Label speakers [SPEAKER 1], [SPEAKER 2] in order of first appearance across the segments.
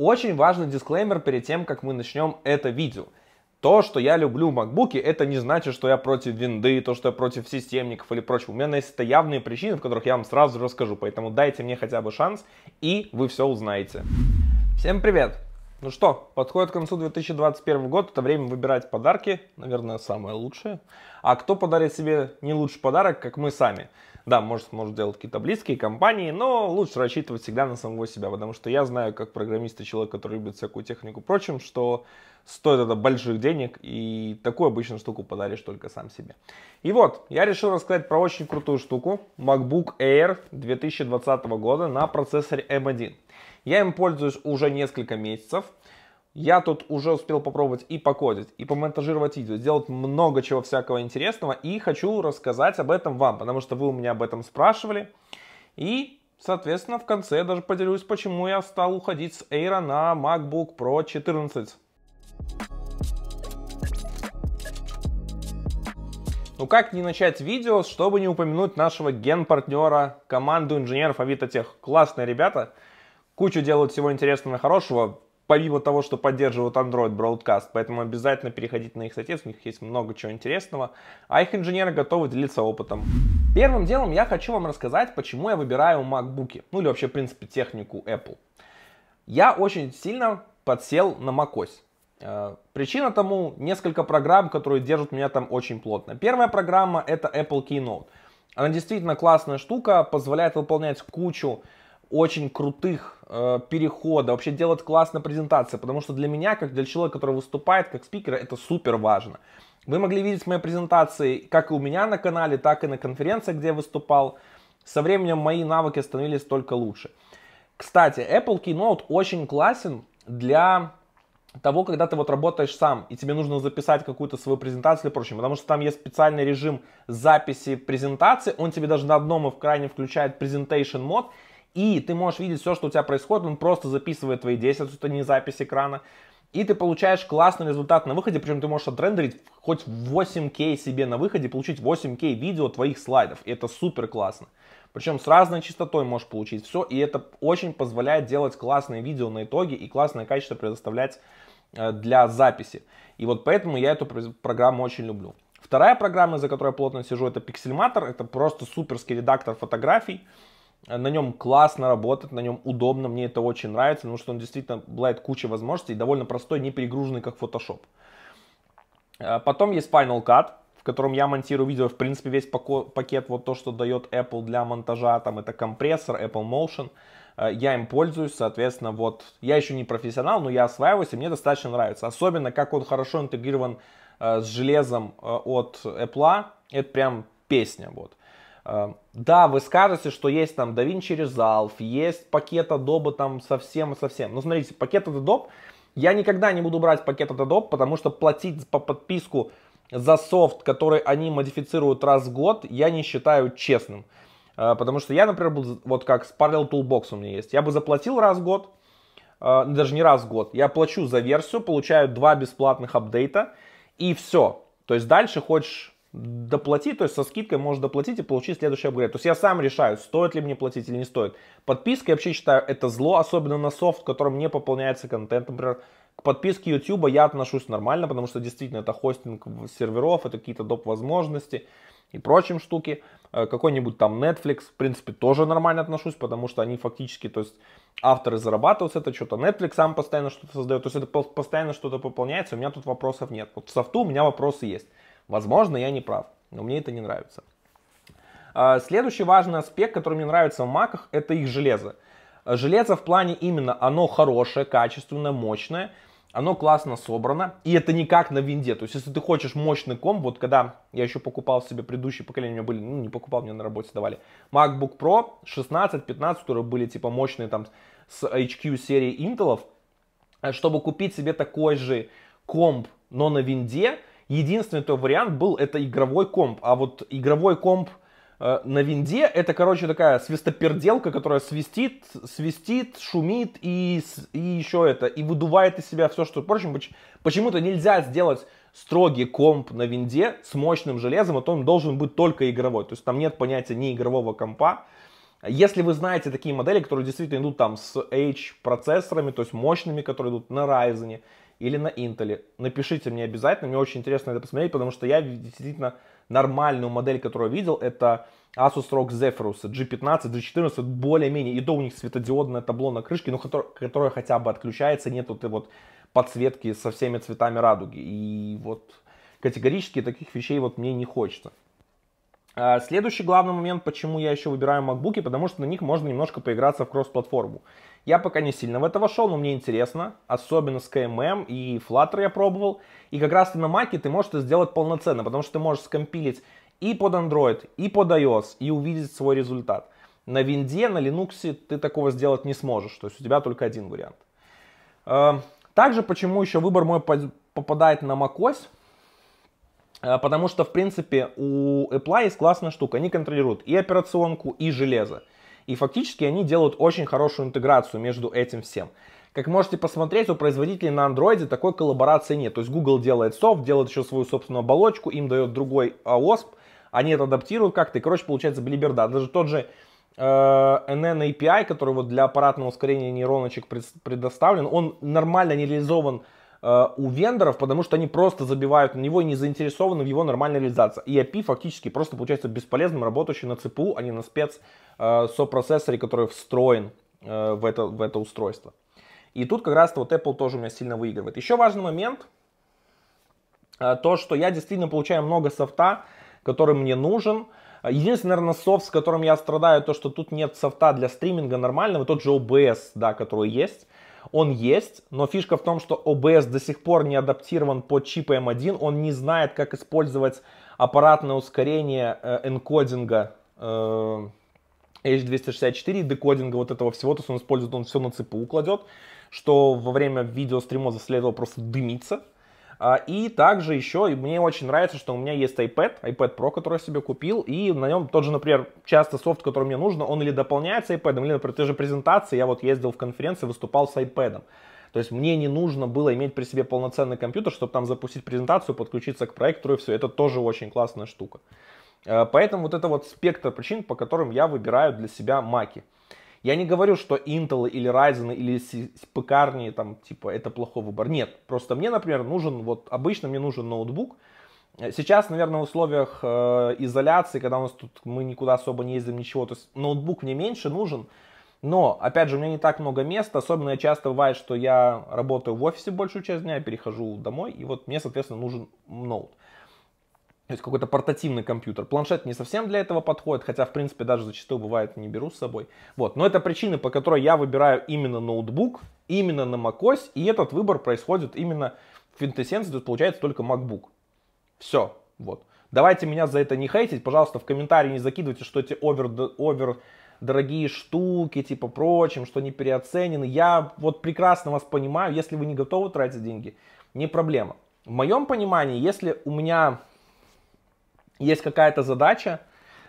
[SPEAKER 1] Очень важный дисклеймер перед тем, как мы начнем это видео. То, что я люблю макбуки, это не значит, что я против винды, то, что я против системников или прочего. У меня есть это явные причины, в которых я вам сразу расскажу, поэтому дайте мне хотя бы шанс, и вы все узнаете. Всем привет! Ну что, подходит к концу 2021 год, это время выбирать подарки, наверное, самое лучшее. А кто подарит себе не лучший подарок, как мы сами? Да, может, может делать какие-то близкие компании, но лучше рассчитывать всегда на самого себя, потому что я знаю, как программист и человек, который любит всякую технику прочим, что стоит это больших денег, и такую обычную штуку подаришь только сам себе. И вот, я решил рассказать про очень крутую штуку, MacBook Air 2020 года на процессоре M1. Эм я им пользуюсь уже несколько месяцев, я тут уже успел попробовать и покодить, и помонтажировать видео, сделать много чего всякого интересного, и хочу рассказать об этом вам, потому что вы у меня об этом спрашивали. И, соответственно, в конце я даже поделюсь, почему я стал уходить с Air на MacBook Pro 14. Ну как не начать видео, чтобы не упомянуть нашего ген-партнера, команду инженеров Авито Тех. Классные ребята, кучу делают всего интересного и хорошего помимо того, что поддерживают Android Broadcast, поэтому обязательно переходите на их сайтец, у них есть много чего интересного, а их инженеры готовы делиться опытом. Первым делом я хочу вам рассказать, почему я выбираю MacBook, ну или вообще, в принципе, технику Apple. Я очень сильно подсел на macOS. Э, причина тому несколько программ, которые держат меня там очень плотно. Первая программа это Apple Keynote. Она действительно классная штука, позволяет выполнять кучу очень крутых э, перехода, вообще делать классные презентации, потому что для меня, как для человека, который выступает как спикера, это супер важно. Вы могли видеть мои презентации как и у меня на канале, так и на конференции, где я выступал. Со временем мои навыки становились только лучше. Кстати, Apple Keynote очень классен для того, когда ты вот работаешь сам, и тебе нужно записать какую-то свою презентацию или прочее, потому что там есть специальный режим записи презентации, он тебе даже на одном и в крайнем включает presentation мод, и ты можешь видеть все, что у тебя происходит, он просто записывает твои действия, это не запись экрана, и ты получаешь классный результат на выходе, причем ты можешь отрендерить хоть 8К себе на выходе, получить 8К видео твоих слайдов, и это супер классно. Причем с разной частотой можешь получить все, и это очень позволяет делать классные видео на итоге и классное качество предоставлять э, для записи. И вот поэтому я эту программу очень люблю. Вторая программа, за которой я плотно сижу, это Pixelmator. Это просто суперский редактор фотографий на нем классно работать, на нем удобно, мне это очень нравится, потому что он действительно бывает куча возможностей, довольно простой, не перегруженный, как Photoshop. А, потом есть Final Cut, в котором я монтирую видео, в принципе, весь пакет, вот то, что дает Apple для монтажа, там это компрессор, Apple Motion, а, я им пользуюсь, соответственно, вот, я еще не профессионал, но я осваиваюсь, и мне достаточно нравится, особенно как он хорошо интегрирован а, с железом от Apple, это прям песня, вот. Эм, да, вы скажете, что есть там DaVinci Resolve, есть пакет Adobe там совсем и совсем. Но ну, смотрите, пакет Adobe, я никогда не буду брать пакет Adobe, потому что платить по подписку за софт, который они модифицируют раз в год, я не считаю честным. Э, потому что я, например, был, вот как с Parallel Toolbox у меня есть, я бы заплатил раз в год, э, ну, даже не раз в год, я плачу за версию, получаю два бесплатных апдейта, и все. То есть дальше хочешь доплати, то есть со скидкой можешь доплатить и получить следующий апгрейд. То есть я сам решаю, стоит ли мне платить или не стоит. Подписка, я вообще считаю, это зло, особенно на софт, которым не пополняется контент. Например, к подписке YouTube я отношусь нормально, потому что действительно это хостинг серверов, это какие-то доп. возможности и прочим штуки. Э, какой-нибудь там Netflix, в принципе, тоже нормально отношусь, потому что они фактически, то есть авторы зарабатывают это что-то, Netflix сам постоянно что-то создает, то есть это постоянно что-то пополняется, у меня тут вопросов нет. Вот в софту у меня вопросы есть. Возможно, я не прав, но мне это не нравится. А, следующий важный аспект, который мне нравится в маках, это их железо. Железо в плане именно оно хорошее, качественное, мощное, оно классно собрано, и это не как на винде. То есть, если ты хочешь мощный комп, вот когда я еще покупал себе предыдущие поколения, у меня были, ну не покупал, мне на работе давали, MacBook Pro 16, 15, которые были типа мощные там с HQ серии Intel, э, чтобы купить себе такой же комп, но на винде, Единственный то вариант был, это игровой комп. А вот игровой комп э, на винде, это, короче, такая свистоперделка, которая свистит, свистит, шумит и, и еще это, и выдувает из себя все, что... Впрочем, почему-то нельзя сделать строгий комп на винде с мощным железом, а то он должен быть только игровой. То есть там нет понятия ни игрового компа. Если вы знаете такие модели, которые действительно идут там с H-процессорами, то есть мощными, которые идут на Ryzen, или на Intel. Напишите мне обязательно, мне очень интересно это посмотреть, потому что я действительно нормальную модель, которую видел, это Asus ROG Zephyrus G15, G14, более-менее, и то у них светодиодное табло на крышке, ну, которое, которое хотя бы отключается, нет вот этой вот подсветки со всеми цветами радуги. И вот категорически таких вещей вот мне не хочется. А, следующий главный момент, почему я еще выбираю макбуки, потому что на них можно немножко поиграться в кросс-платформу. Я пока не сильно в это вошел, но мне интересно, особенно с KMM и Flutter я пробовал. И как раз на маке ты можешь это сделать полноценно, потому что ты можешь скомпилить и под Android, и под iOS, и увидеть свой результат. На винде, на Linux ты такого сделать не сможешь, то есть у тебя только один вариант. Эм, также почему еще выбор мой попадает на macOS, Э, потому что, в принципе, у Apple есть классная штука. Они контролируют и операционку, и железо. И фактически они делают очень хорошую интеграцию между этим всем. Как можете посмотреть, у производителей на Android такой коллаборации нет. То есть Google делает софт, делает еще свою собственную оболочку, им дает другой OSP, а, они это адаптируют как-то, и, короче, получается билиберда. Даже тот же э, NN API, который вот для аппаратного ускорения нейроночек предоставлен, он нормально не реализован Э, у вендоров, потому что они просто забивают на него и не заинтересованы в его нормальной реализации. И API фактически просто получается бесполезным, работающим на ЦПУ, а не на спец э, сопроцессоре, который встроен э, в это, в это устройство. И тут как раз-то вот Apple тоже у меня сильно выигрывает. Еще важный момент, то, что я действительно получаю много софта, который мне нужен. Единственный, наверное, софт, с которым я страдаю, то, что тут нет софта для стриминга нормального, тот же OBS, да, который есть. Он есть, но фишка в том, что OBS до сих пор не адаптирован под чипы M1, эм он не знает, как использовать аппаратное ускорение э, энкодинга H264 э, декодинга вот этого всего, то есть он использует, он все на ЦПУ укладет, что во время видеострима следовало просто дымиться. А, и также еще, и мне очень нравится, что у меня есть iPad, iPad Pro, который я себе купил, и на нем тот же, например, часто софт, который мне нужно, он или дополняется iPad, или, например, те же презентации, я вот ездил в конференции, выступал с iPad. То есть мне не нужно было иметь при себе полноценный компьютер, чтобы там запустить презентацию, подключиться к проектору и все. Это тоже очень классная штука. Э, поэтому вот это вот спектр причин, по которым я выбираю для себя маки. Я не говорю, что Intel или Ryzen или пекарни, там, типа, это плохой выбор. Нет, просто мне, например, нужен, вот, обычно мне нужен ноутбук. Э, сейчас, наверное, в условиях э, изоляции, когда у нас тут мы никуда особо не ездим, ничего, то есть ноутбук мне меньше нужен, но, опять же, у меня не так много места, особенно часто бывает, что я работаю в офисе большую часть дня, перехожу домой, и вот мне, соответственно, нужен ноут. Э, то есть какой-то портативный компьютер. Планшет не совсем для этого подходит, хотя, в принципе, даже зачастую бывает не беру с собой. Вот. Но это причины, по которой я выбираю именно ноутбук, именно на macOS, и этот выбор происходит именно в Quintessence, то получается только MacBook. Все. Вот. Давайте меня за это не хейтить, пожалуйста, в комментарии не закидывайте, что эти овер, овер дорогие штуки, типа прочим, что они переоценены. Я вот прекрасно вас понимаю, если вы не готовы тратить деньги, не проблема. В моем понимании, если у меня есть какая-то задача,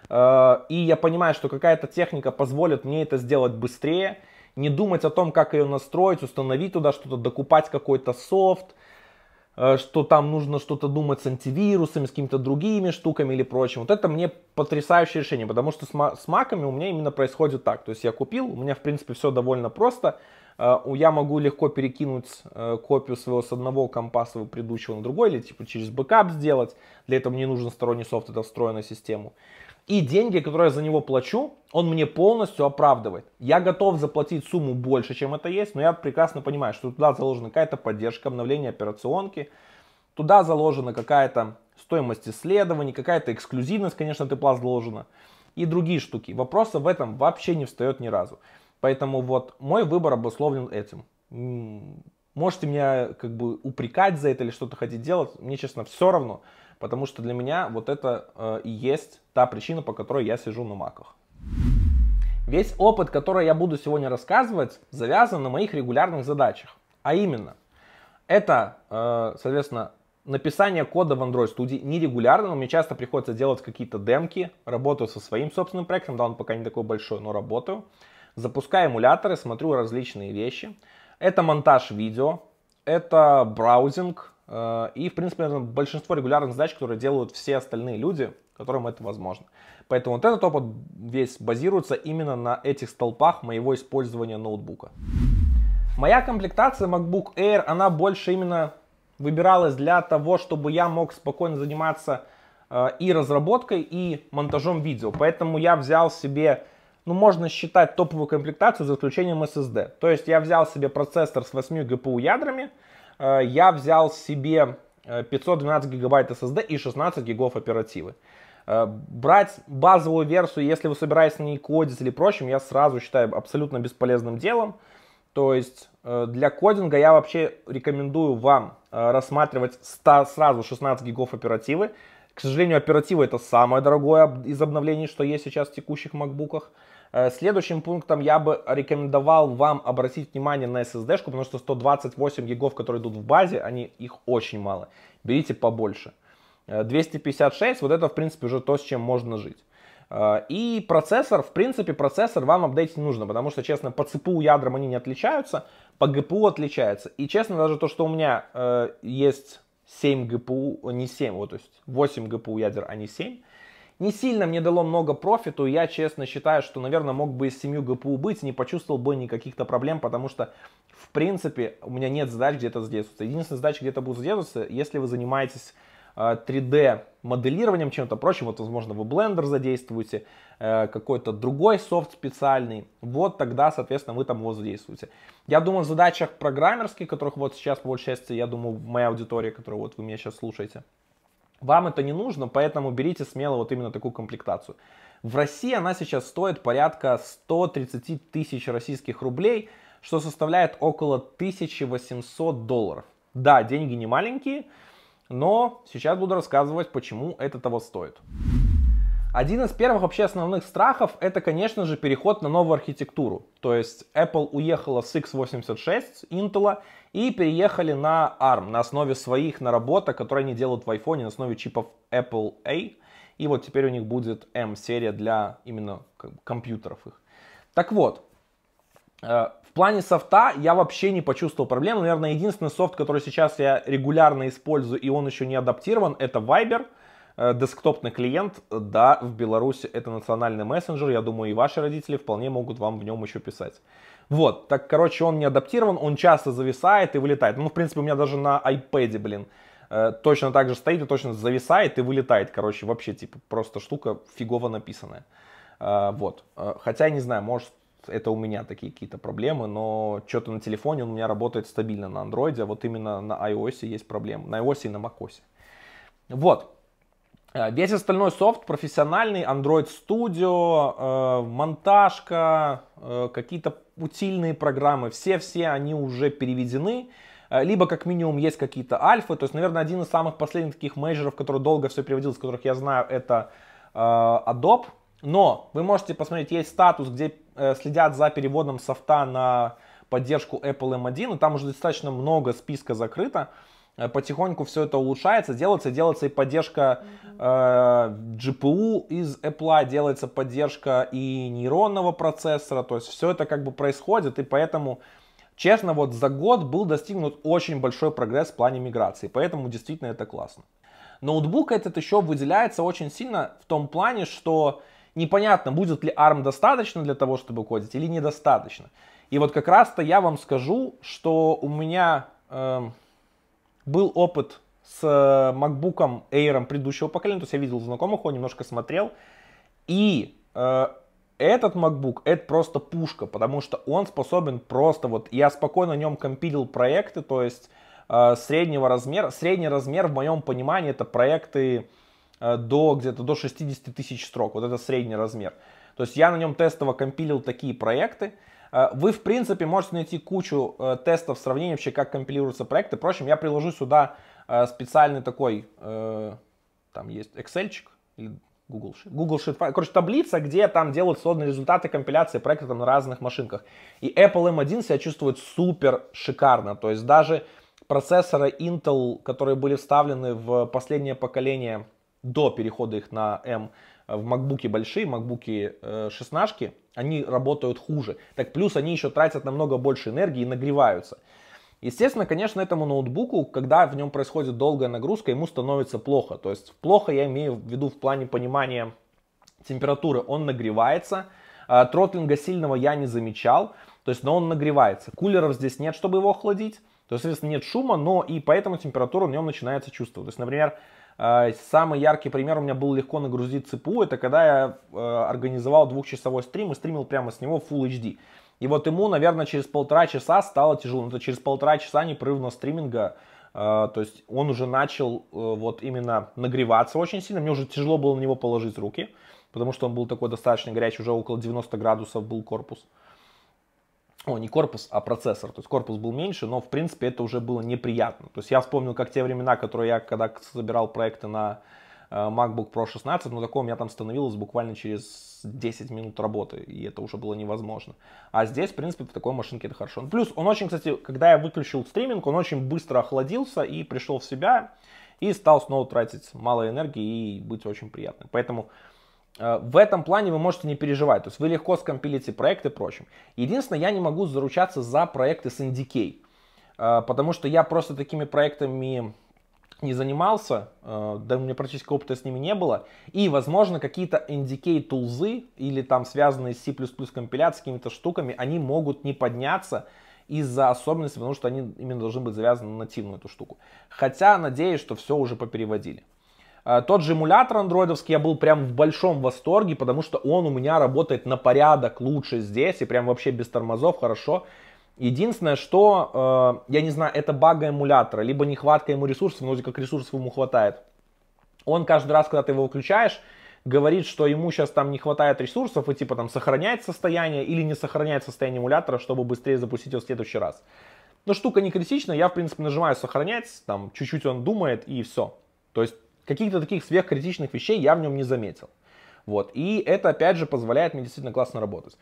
[SPEAKER 1] э, и я понимаю, что какая-то техника позволит мне это сделать быстрее, не думать о том, как ее настроить, установить туда что-то, докупать какой-то софт, э, что там нужно что-то думать с антивирусами, с какими-то другими штуками или прочим. Вот это мне потрясающее решение, потому что с маками у меня именно происходит так. То есть я купил, у меня в принципе все довольно просто. Э, я могу легко перекинуть э, копию своего с одного компа своего предыдущего на другой, или типа через бэкап сделать. Для этого мне нужен сторонний софт, это встроенная система. И деньги, которые я за него плачу, он мне полностью оправдывает. Я готов заплатить сумму больше, чем это есть, но я прекрасно понимаю, что туда заложена какая-то поддержка, обновление операционки, туда заложена какая-то стоимость исследований, какая-то эксклюзивность, конечно, ты плат заложена и другие штуки. Вопроса в этом вообще не встает ни разу. Поэтому вот мой выбор обусловлен этим. Можете меня как бы упрекать за это или что-то хотите делать, мне, честно, все равно. Потому что для меня вот это э, и есть та причина, по которой я сижу на маках. Весь опыт, который я буду сегодня рассказывать, завязан на моих регулярных задачах. А именно, это, э, соответственно, написание кода в Android Studio нерегулярно, но мне часто приходится делать какие-то демки, работаю со своим собственным проектом, да, он пока не такой большой, но работаю запускаю эмуляторы, смотрю различные вещи. Это монтаж видео, это браузинг, э, и, в принципе, большинство регулярных задач, которые делают все остальные люди, которым это возможно. Поэтому вот этот опыт весь базируется именно на этих столпах моего использования ноутбука. Моя комплектация MacBook Air, она больше именно выбиралась для того, чтобы я мог спокойно заниматься э, и разработкой, и монтажом видео. Поэтому я взял себе ну, можно считать топовую комплектацию за исключением SSD. То есть я взял себе процессор с 8 GPU ядрами, э, я взял себе 512 э, гигабайт SSD и 16 гигов оперативы. Э, брать базовую версию, если вы собираетесь на ней кодить или прочим, я сразу считаю абсолютно бесполезным делом. То есть Э, для кодинга я вообще рекомендую вам э, рассматривать 100, сразу 16 гигов оперативы. К сожалению, оперативы это самое дорогое из обновлений, что есть сейчас в текущих макбуках. Э, следующим пунктом я бы рекомендовал вам обратить внимание на SSD-шку, потому что 128 гигов, которые идут в базе, они, их очень мало. Берите побольше. 256, вот это, в принципе, уже то, с чем можно жить. Э, и процессор, в принципе, процессор вам апдейтить не нужно, потому что, честно, по ЦПУ ядрам они не отличаются, по ГПУ отличаются. И, честно, даже то, что у меня э, есть 7 ГПУ, э, не 7, вот, то есть 8 ГПУ ядер, а не 7, не сильно мне дало много профиту, я честно считаю, что, наверное, мог бы и с 7 ГПУ быть, не почувствовал бы никаких-то проблем, потому что, в принципе, у меня нет задач где-то задействоваться. Единственная задача где-то будет задействоваться, если вы занимаетесь 3D э, моделированием, чем-то прочим, вот, возможно, вы Blender задействуете, э, какой-то другой софт специальный, вот тогда, соответственно, вы там его задействуете. Я думаю, в задачах программерских, которых вот сейчас, по большей части, я думаю, моя аудитория, которую вот вы меня сейчас слушаете, вам это не нужно, поэтому берите смело вот именно такую комплектацию. В России она сейчас стоит порядка 130 тысяч российских рублей, что составляет около 1800 долларов. Да, деньги не маленькие, но сейчас буду рассказывать, почему это того стоит. Один из первых вообще основных страхов это, конечно же, переход на новую архитектуру. То есть Apple уехала с x86 Intel и переехали на ARM на основе своих наработок, которые они делают в iPhone на основе чипов Apple A. И вот теперь у них будет M-серия для именно компьютеров их. Так вот, Э, в плане софта я вообще не почувствовал проблем. Ну, наверное, единственный софт, который сейчас я регулярно использую, и он еще не адаптирован, это Viber. Э, десктопный клиент, да, в Беларуси это национальный мессенджер. Я думаю, и ваши родители вполне могут вам в нем еще писать. Вот, так, короче, он не адаптирован, он часто зависает и вылетает. Ну, в принципе, у меня даже на iPad, блин, э, точно так же стоит и точно зависает и вылетает. Короче, вообще, типа, просто штука фигово написанная. Вот. Хотя, не знаю, может, это у меня такие какие-то проблемы, но что-то на телефоне он у меня работает стабильно на Андроиде, а вот именно на iOS есть проблемы, на iOS и на macOS. Вот. Э, весь остальной софт профессиональный, Android Studio, э, монтажка, э, какие-то утильные программы, все-все они уже переведены, либо как минимум есть какие-то альфы, то есть, наверное, один из самых последних таких мейджеров, который долго все переводил, из которых я знаю, это э, Adobe, но вы можете посмотреть, есть статус, где э, следят за переводом софта на поддержку Apple M1, эм и там уже достаточно много списка закрыто. Э, потихоньку все это улучшается, делается, делается и поддержка э, GPU из Apple, делается поддержка и нейронного процессора, то есть все это как бы происходит, и поэтому, честно, вот за год был достигнут очень большой прогресс в плане миграции, поэтому действительно это классно. Ноутбук этот еще выделяется очень сильно в том плане, что непонятно, будет ли ARM достаточно для того, чтобы кодить или недостаточно. И вот как раз-то я вам скажу, что у меня э, был опыт с э, MacBook Air предыдущего поколения, то есть я видел знакомых, он немножко смотрел, и э, этот MacBook, это просто пушка, потому что он способен просто, вот я спокойно на нем компилил проекты, то есть э, среднего размера, средний размер в моем понимании это проекты Э, до где-то до 60 тысяч строк. Вот это средний размер. То есть я на нем тестово компилил такие проекты. Э, вы, в принципе, можете найти кучу э, тестов сравнения вообще, как компилируются проекты. Впрочем, я приложу сюда специальный такой, там есть excel или Google Sheet. Google Sheet. Короче, таблица, где там делают сложные результаты компиляции проекта на разных машинках. И Apple M1 себя чувствует супер шикарно. То есть даже процессоры Intel, которые были вставлены в последнее поколение до перехода их на M э, в макбуке большие, макбуки э, 16, они работают хуже. Так плюс они еще тратят намного больше энергии и нагреваются. Естественно, конечно, этому ноутбуку, когда в нем происходит долгая нагрузка, ему становится плохо. То есть плохо я имею в виду в плане понимания температуры. Он нагревается, э, тротлинга сильного я не замечал, то есть, но он нагревается. Кулеров здесь нет, чтобы его охладить. То есть, соответственно, нет шума, но и поэтому температура в нем начинается чувствовать. То есть, например, а, самый яркий пример у меня был легко нагрузить ЦПУ, это когда я э, организовал двухчасовой стрим и стримил прямо с него Full HD. И вот ему, наверное, через полтора часа стало тяжело. Но ну, это через полтора часа непрерывного стриминга. Э, то есть он уже начал э, вот именно нагреваться очень сильно. Мне уже тяжело было на него положить руки, потому что он был такой достаточно горячий, уже около 90 градусов был корпус ну, не корпус, а процессор. То есть корпус был меньше, но, в принципе, это уже было неприятно. То есть я вспомнил, как те времена, которые я, когда собирал проекты на э, MacBook Pro 16, но такого у меня там становилось буквально через 10 минут работы, и это уже было невозможно. А здесь, в принципе, в такой машинке это хорошо. Плюс он очень, кстати, когда я выключил стриминг, он очень быстро охладился и пришел в себя, и стал снова тратить мало энергии и быть очень приятным. Поэтому Э, в этом плане вы можете не переживать, то есть вы легко скомпилите проект и прочим. Единственное, я не могу заручаться за проекты с NDK, э, потому что я просто такими проектами не занимался, э, да у меня практически опыта с ними не было, и, возможно, какие-то NDK-тулзы или там связанные с C++ компиляцией, с какими-то штуками, они могут не подняться из-за особенностей, потому что они именно должны быть завязаны на нативную эту штуку. Хотя, надеюсь, что все уже попереводили. Э, тот же эмулятор андроидовский я был прям в большом восторге, потому что он у меня работает на порядок лучше здесь и прям вообще без тормозов хорошо. Единственное, что, э, я не знаю, это бага эмулятора, либо нехватка ему ресурсов, но как ресурсов ему хватает. Он каждый раз, когда ты его включаешь, говорит, что ему сейчас там не хватает ресурсов и типа там сохраняет состояние или не сохраняет состояние эмулятора, чтобы быстрее запустить его в следующий раз. Но ну, штука не критична, я в принципе нажимаю сохранять, там чуть-чуть он думает и все. То есть каких-то таких сверхкритичных вещей я в нем не заметил. Вот. И это, опять же, позволяет мне действительно классно работать.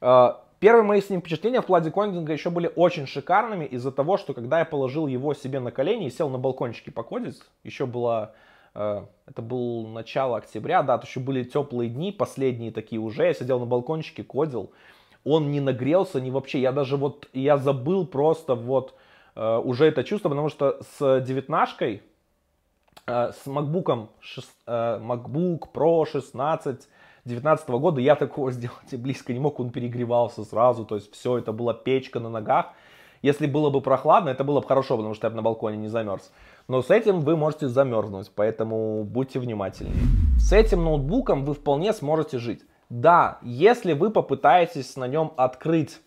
[SPEAKER 1] А, первые мои с ним впечатления в плане кондинга еще были очень шикарными из-за того, что когда я положил его себе на колени и сел на балкончике покодить, еще было, э, а, это было начало октября, да, то еще были теплые дни, последние такие уже, я сидел на балкончике, кодил, он не нагрелся, не вообще, я даже вот, я забыл просто вот э, уже это чувство, потому что с девятнашкой, Э, с MacBook, 6, MacBook Pro 16 2019 года я такого сделать и близко не мог, он перегревался сразу, то есть все, это была печка на ногах. Если было бы прохладно, это было бы хорошо, потому что я бы на балконе не замерз. Но с этим вы можете замерзнуть, поэтому будьте внимательны. С этим ноутбуком вы вполне сможете жить. Да, если вы попытаетесь на нем открыть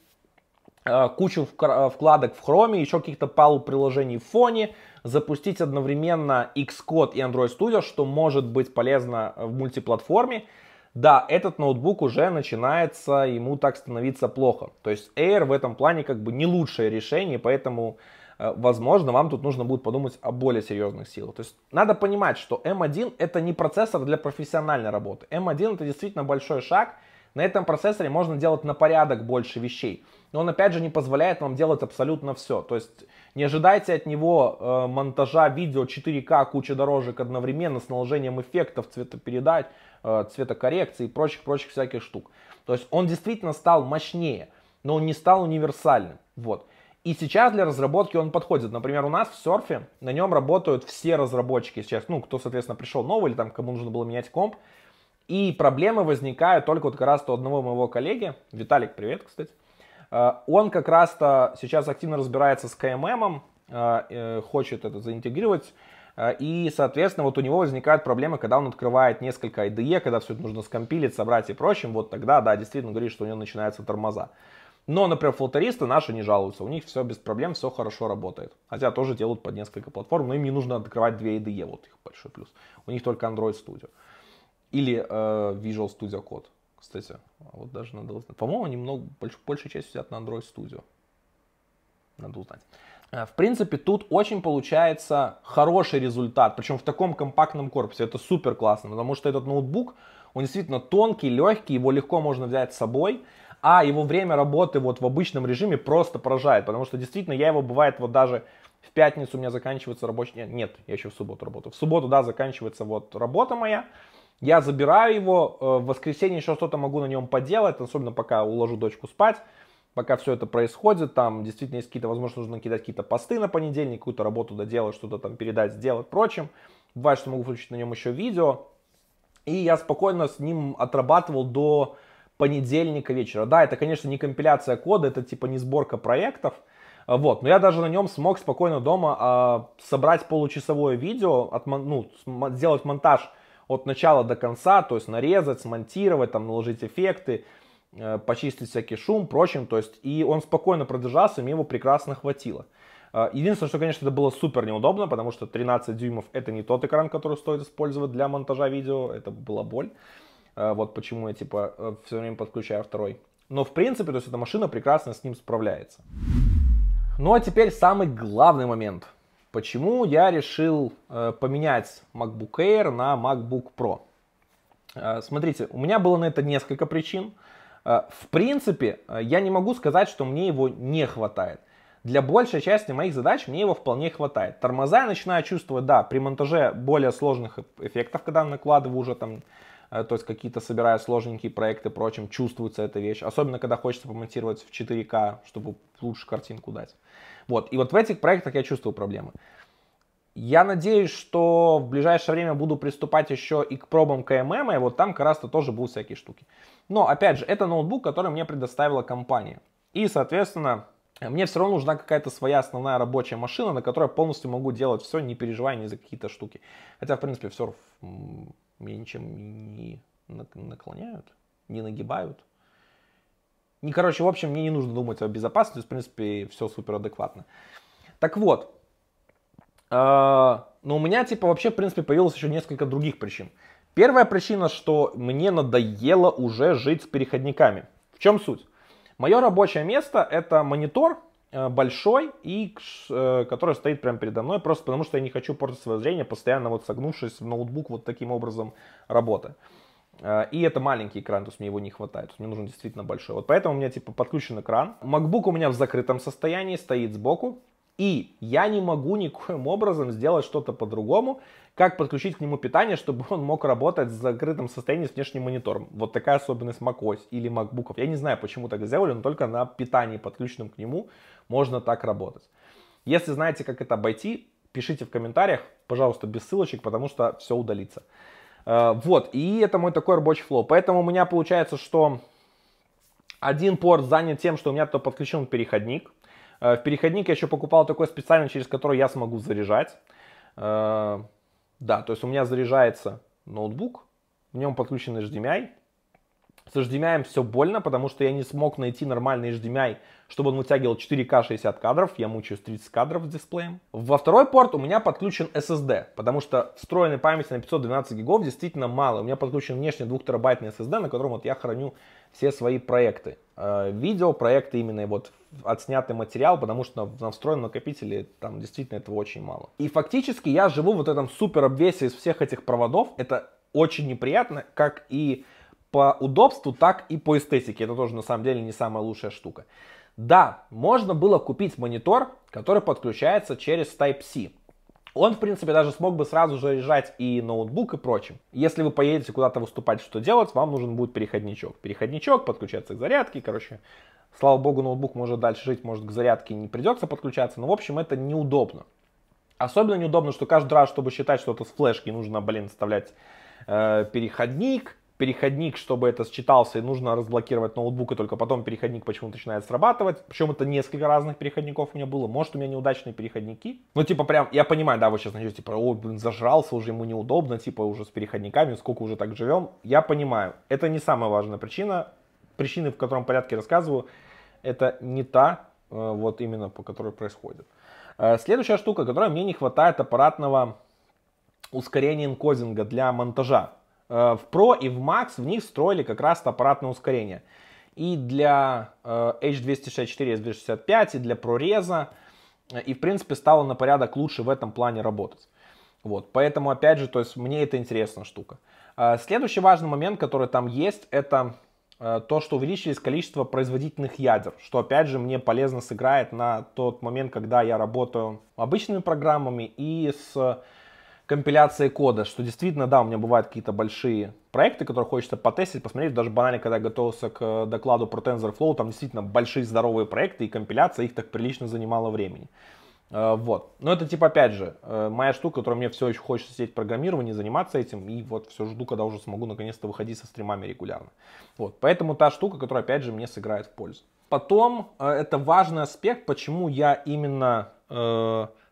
[SPEAKER 1] Э, кучу э, вкладок в Chrome, еще каких-то пару приложений в фоне, запустить одновременно Xcode и Android Studio, что может быть полезно э, в мультиплатформе. Да, этот ноутбук уже начинается, ему так становиться плохо. То есть Air в этом плане как бы не лучшее решение, поэтому, возможно, вам тут нужно будет подумать о более серьезных силах. То есть надо понимать, что M1 эм это не процессор для профессиональной работы. M1 эм это действительно большой шаг. На этом процессоре можно делать на порядок больше вещей но он опять же не позволяет вам делать абсолютно все. То есть не ожидайте от него э, монтажа видео 4К, куча дорожек одновременно с наложением эффектов, цветопередач, э, цветокоррекции и прочих-прочих всяких штук. То есть он действительно стал мощнее, но он не стал универсальным. Вот. И сейчас для разработки он подходит. Например, у нас в серфе на нем работают все разработчики сейчас. Ну, кто, соответственно, пришел новый или там кому нужно было менять комп. И проблемы возникают только вот как раз у одного моего коллеги. Виталик, привет, кстати. Э, он как раз-то сейчас активно разбирается с КММом, э, э, хочет это заинтегрировать. И, соответственно, вот у него возникают проблемы, когда он открывает несколько IDE, когда все это нужно скомпилить, собрать и прочим. Вот тогда, да, действительно говорит, что у него начинаются тормоза. Но, например, флотеристы наши не жалуются. У них все без проблем, все хорошо работает. Хотя тоже делают под несколько платформ, но им не нужно открывать две IDE. Вот их большой плюс. У них только Android Studio. Или э, Visual Studio Code. Кстати, а вот даже надо узнать. По-моему, они много, больш, большая часть сидят на Android Studio. Надо узнать. Э, в принципе, тут очень получается хороший результат, причем в таком компактном корпусе. Это супер классно, потому что этот ноутбук, он действительно тонкий, легкий, его легко можно взять с собой, а его время работы вот в обычном режиме просто поражает, потому что действительно я его бывает вот даже в пятницу у меня заканчивается рабочий... Нет, нет, я еще в субботу работаю. В субботу, да, заканчивается вот работа моя, я забираю его, э, в воскресенье еще что-то могу на нем поделать, особенно пока уложу дочку спать, пока все это происходит, там действительно есть какие-то, возможно, нужно накидать какие-то посты на понедельник, какую-то работу доделать, что-то там передать, сделать, прочим. Бывает, что могу включить на нем еще видео. И я спокойно с ним отрабатывал до понедельника вечера. Да, это, конечно, не компиляция кода, это типа не сборка проектов, э, вот, но я даже на нем смог спокойно дома а, собрать получасовое видео, от, ну, сделать монтаж от начала до конца, то есть нарезать, смонтировать, там наложить эффекты, э, почистить всякий шум, прочим, то есть, и он спокойно продержался, мне его прекрасно хватило. Э, единственное, что, конечно, это было супер неудобно, потому что 13 дюймов это не тот экран, который стоит использовать для монтажа видео, это была боль. Э, вот почему я, типа, все время подключаю второй. Но, в принципе, то есть эта машина прекрасно с ним справляется. Ну а теперь самый главный момент – Почему я решил э, поменять MacBook Air на MacBook Pro? Э, смотрите, у меня было на это несколько причин. Э, в принципе, я не могу сказать, что мне его не хватает. Для большей части моих задач мне его вполне хватает. Тормоза я начинаю чувствовать, да, при монтаже более сложных эффектов, когда накладываю уже там, то есть какие-то собирая сложненькие проекты прочим, чувствуется эта вещь. Особенно, когда хочется помонтировать в 4К, чтобы лучше картинку дать. Вот. И вот в этих проектах я чувствую проблемы. Я надеюсь, что в ближайшее время буду приступать еще и к пробам КММ, и вот там как раз-то тоже будут всякие штуки. Но, опять же, это ноутбук, который мне предоставила компания. И, соответственно, мне все равно нужна какая-то своя основная рабочая машина, на которой я полностью могу делать все, не переживая ни за какие-то штуки. Хотя, в принципе, все меня ничем не наклоняют, не нагибают. Не, ну, короче, в общем, мне не нужно думать о безопасности, в принципе, все супер адекватно. Так вот, а, но у меня, типа, вообще, в принципе, появилось еще несколько других причин. Первая причина, что мне надоело уже жить с переходниками. В чем суть? Мое рабочее место это монитор э, большой, и э, который стоит прямо передо мной, просто потому что я не хочу портить свое зрение, постоянно вот согнувшись в ноутбук вот таким образом работы. Э, и это маленький экран, то есть мне его не хватает. Мне нужен действительно большой. Вот поэтому у меня типа подключен экран. MacBook у меня в закрытом состоянии, стоит сбоку. И я не могу никоим образом сделать что-то по-другому, как подключить к нему питание, чтобы он мог работать в закрытом состоянии с внешним монитором. Вот такая особенность macOS или MacBook. Я не знаю, почему так сделали, но только на питании, подключенном к нему, можно так работать. Если знаете, как это обойти, пишите в комментариях, пожалуйста, без ссылочек, потому что все удалится. Э, вот, и это мой такой рабочий флоу. Поэтому у меня получается, что один порт занят тем, что у меня то подключен переходник. Э, в переходник я еще покупал такой специальный, через который я смогу заряжать. Э, да, то есть у меня заряжается ноутбук, в нем подключен HDMI, с HDMI все больно, потому что я не смог найти нормальный HDMI, чтобы он вытягивал 4К 60 кадров. Я мучаюсь 30 кадров с дисплеем. Во второй порт у меня подключен SSD, потому что встроенной памяти на 512 гигов действительно мало. У меня подключен внешний 2 терабайтный SSD, на котором вот я храню все свои проекты. Э, Видео, проекты именно вот отснятый материал, потому что на, на встроенном накопителе там действительно этого очень мало. И фактически я живу в вот этом супер обвесе из всех этих проводов. Это очень неприятно, как и по удобству, так и по эстетике. Это тоже на самом деле не самая лучшая штука. Да, можно было купить монитор, который подключается через Type-C. Он, в принципе, даже смог бы сразу же заряжать и ноутбук, и прочим. Если вы поедете куда-то выступать, что делать, вам нужен будет переходничок. Переходничок, подключаться к зарядке, короче. Слава богу, ноутбук может дальше жить, может к зарядке не придется подключаться, но, в общем, это неудобно. Особенно неудобно, что каждый раз, чтобы считать что-то с флешки, нужно, блин, вставлять э, переходник, переходник, чтобы это считался, и нужно разблокировать ноутбук, и только потом переходник почему-то начинает срабатывать. Причем это несколько разных переходников у меня было. Может, у меня неудачные переходники. Ну, типа, прям, я понимаю, да, вы сейчас начнете, типа, о, блин, зажрался, уже ему неудобно, типа, уже с переходниками, сколько уже так живем. Я понимаю, это не самая важная причина. Причины, в котором порядке рассказываю, это не та, э, вот именно по которой происходит. Э, следующая штука, которая мне не хватает аппаратного ускорения инкодинга для монтажа. Э, в Pro и в Max в них встроили как раз аппаратное ускорение. И для э, H264 S265, и для ProRes. Э, и, в принципе, стало на порядок лучше в этом плане работать. Вот, поэтому, опять же, то есть мне это интересная штука. Следующий важный момент, который там есть, это то, что увеличились количество производительных ядер, что, опять же, мне полезно сыграет на тот момент, когда я работаю обычными программами и с компиляции кода, что действительно, да, у меня бывают какие-то большие проекты, которые хочется потестить, посмотреть. Даже банально, когда я готовился к э, докладу про TensorFlow, там действительно большие здоровые проекты, и компиляция их так прилично занимала времени. Э, вот. Но это типа, опять же, э, моя штука, которая мне все еще хочется сидеть в программировании, заниматься этим, и вот все жду, когда уже смогу наконец-то выходить со стримами регулярно. Вот. Поэтому та штука, которая, опять же, мне сыграет в пользу. Потом, это важный аспект, почему я именно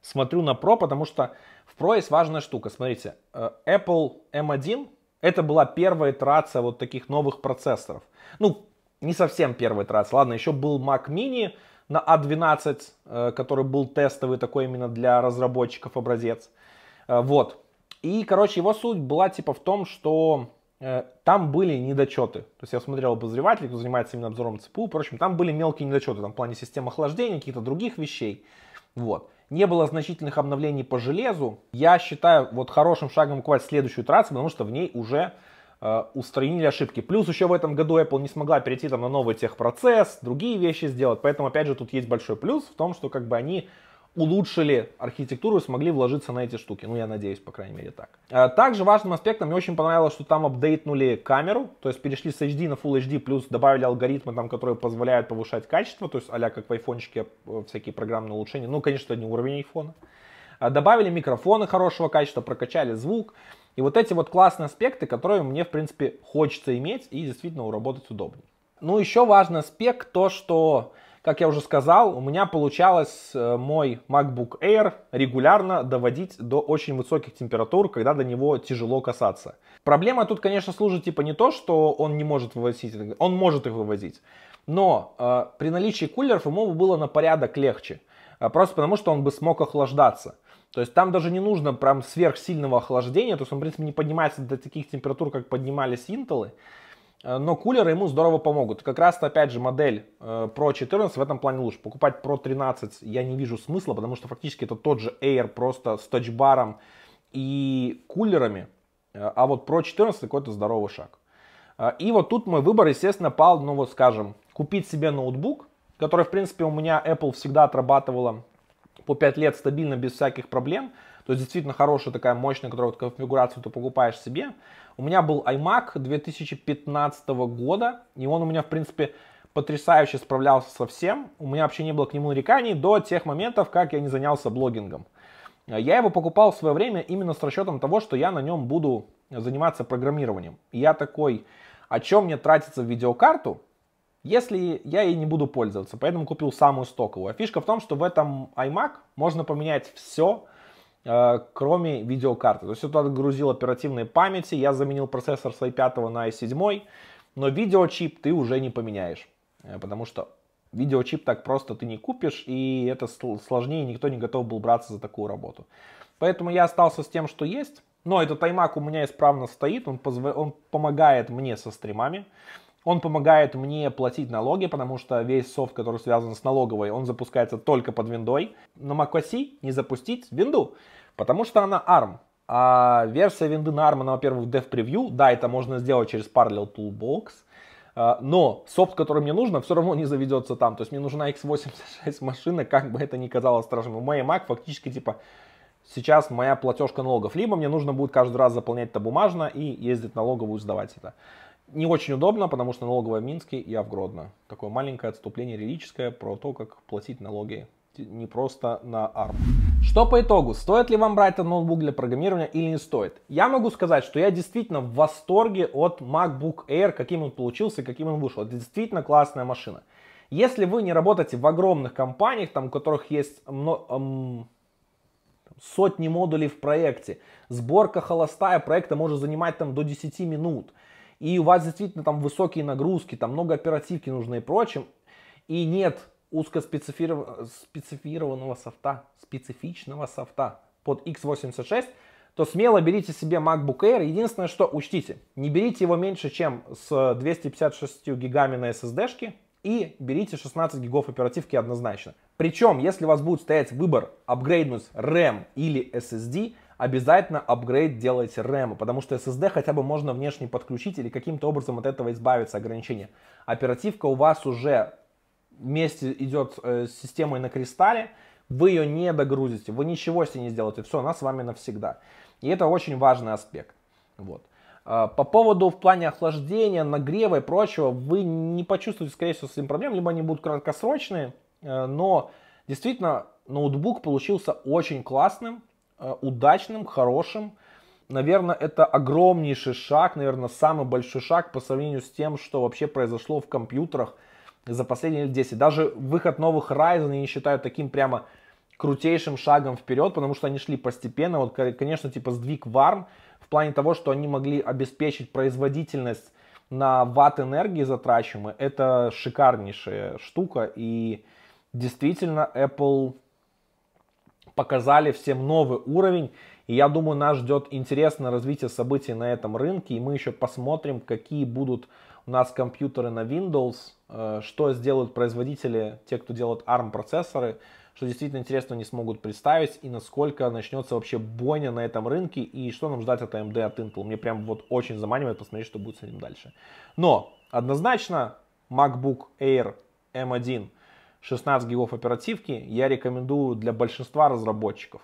[SPEAKER 1] смотрю на Pro, потому что в Pro есть важная штука. Смотрите, э, Apple M1 это была первая итерация вот таких новых процессоров. Ну, не совсем первая итерация. Ладно, еще был Mac Mini на A12, а э, который был тестовый такой именно для разработчиков образец. Э, вот. И, короче, его суть была типа в том, что там были недочеты. То есть я смотрел обозреватель, кто занимается именно обзором ЦПУ, впрочем, там были мелкие недочеты, там в плане системы охлаждения, каких-то других вещей. Вот. Не было значительных обновлений по железу. Я считаю вот хорошим шагом буквально следующую итерацию, потому что в ней уже э, устранили ошибки. Плюс еще в этом году Apple не смогла перейти там на новый техпроцесс, другие вещи сделать. Поэтому, опять же, тут есть большой плюс в том, что как бы они улучшили архитектуру и смогли вложиться на эти штуки. Ну, я надеюсь, по крайней мере, так. А, также важным аспектом мне очень понравилось, что там апдейтнули камеру, то есть перешли с HD на Full HD, плюс добавили алгоритмы, там, которые позволяют повышать качество, то есть а как в айфончике э, всякие программные улучшения. Ну, конечно, не уровень айфона. А, добавили микрофоны хорошего качества, прокачали звук. И вот эти вот классные аспекты, которые мне, в принципе, хочется иметь и действительно уработать удобнее. Ну, еще важный аспект то, что как я уже сказал, у меня получалось э, мой MacBook Air регулярно доводить до очень высоких температур, когда до него тяжело касаться. Проблема тут, конечно, служит типа не то, что он не может вывозить, он может их вывозить. Но э, при наличии кулеров ему было на порядок легче. Э, просто потому, что он бы смог охлаждаться. То есть там даже не нужно прям сверхсильного охлаждения, то есть он, в принципе, не поднимается до таких температур, как поднимались интелы. Э, но кулеры ему здорово помогут. Как раз, опять же, модель э, Pro 14 в этом плане лучше. Покупать Pro 13 я не вижу смысла, потому что фактически это тот же Air, просто с тачбаром и кулерами. Э, а вот Pro 14 какой-то здоровый шаг. И вот тут мой выбор, естественно, пал, ну вот скажем, купить себе ноутбук, который, в принципе, у меня Apple всегда отрабатывала по 5 лет стабильно, без всяких проблем – то есть действительно хорошая такая мощная, которую вот конфигурацию ты покупаешь себе. У меня был iMac 2015 года, и он у меня, в принципе, потрясающе справлялся со всем. У меня вообще не было к нему нареканий до тех моментов, как я не занялся блогингом. Я его покупал в свое время именно с расчетом того, что я на нем буду заниматься программированием. я такой, о чем мне тратиться в видеокарту, если я ей не буду пользоваться. Поэтому купил самую стоковую. А фишка в том, что в этом iMac можно поменять все, Э, кроме видеокарты. То есть я туда грузил оперативные памяти, я заменил процессор с i5 на i7, но видеочип ты уже не поменяешь, э, потому что видеочип так просто ты не купишь, и это сложнее, никто не готов был браться за такую работу. Поэтому я остался с тем, что есть, но этот таймак у меня исправно стоит, он, позв... он помогает мне со стримами, он помогает мне платить налоги, потому что весь софт, который связан с налоговой, он запускается только под виндой. Но macOS не запустить винду, потому что она ARM. А версия винды на ARM, она, во-первых, в dev preview. Да, это можно сделать через Parallel Toolbox. А, но софт, который мне нужно, все равно не заведется там. То есть мне нужна x86 машина, как бы это ни казалось страшным. У моей Mac фактически типа сейчас моя платежка налогов. Либо мне нужно будет каждый раз заполнять это бумажно и ездить налоговую сдавать это не очень удобно, потому что налоговая в Минске, я в Гродно. Такое маленькое отступление лирическое про то, как платить налоги не просто на ARM. Что по итогу? Стоит ли вам брать этот ноутбук для программирования или не стоит? Я могу сказать, что я действительно в восторге от MacBook Air, каким он получился и каким он вышел. Это действительно классная машина. Если вы не работаете в огромных компаниях, там, у которых есть много, эм, сотни модулей в проекте, сборка холостая проекта может занимать там до 10 минут – и у вас действительно там высокие нагрузки, там много оперативки нужно и прочим, и нет узкоспецифированного софта, специфичного софта под x86, то смело берите себе MacBook Air. Единственное, что учтите, не берите его меньше, чем с 256 гигами на SSD-шке, и берите 16 гигов оперативки однозначно. Причем, если у вас будет стоять выбор апгрейднуть RAM или SSD, обязательно апгрейд делайте RAM, потому что SSD хотя бы можно внешне подключить или каким-то образом от этого избавиться, ограничения. Оперативка у вас уже вместе идет э, с системой на кристалле, вы ее не догрузите, вы ничего с ней не сделаете, все, она с вами навсегда. И это очень важный аспект. Вот. А, по поводу в плане охлаждения, нагрева и прочего, вы не почувствуете, скорее всего, с этим проблем, либо они будут краткосрочные, э, но действительно ноутбук получился очень классным, Э, удачным, хорошим. Наверное, это огромнейший шаг, наверное, самый большой шаг по сравнению с тем, что вообще произошло в компьютерах за последние лет 10. Даже выход новых Ryzen я не считаю таким прямо крутейшим шагом вперед, потому что они шли постепенно. Вот, конечно, типа сдвиг варм в плане того, что они могли обеспечить производительность на ватт энергии затрачиваемой, это шикарнейшая штука. И действительно, Apple показали всем новый уровень. И я думаю, нас ждет интересное развитие событий на этом рынке. И мы еще посмотрим, какие будут у нас компьютеры на Windows, э, что сделают производители, те, кто делают ARM процессоры, что действительно интересно не смогут представить и насколько начнется вообще бойня на этом рынке и что нам ждать от AMD, от Intel. Мне прям вот очень заманивает посмотреть, что будет с ним дальше. Но однозначно MacBook Air M1 – 16 гигов оперативки я рекомендую для большинства разработчиков.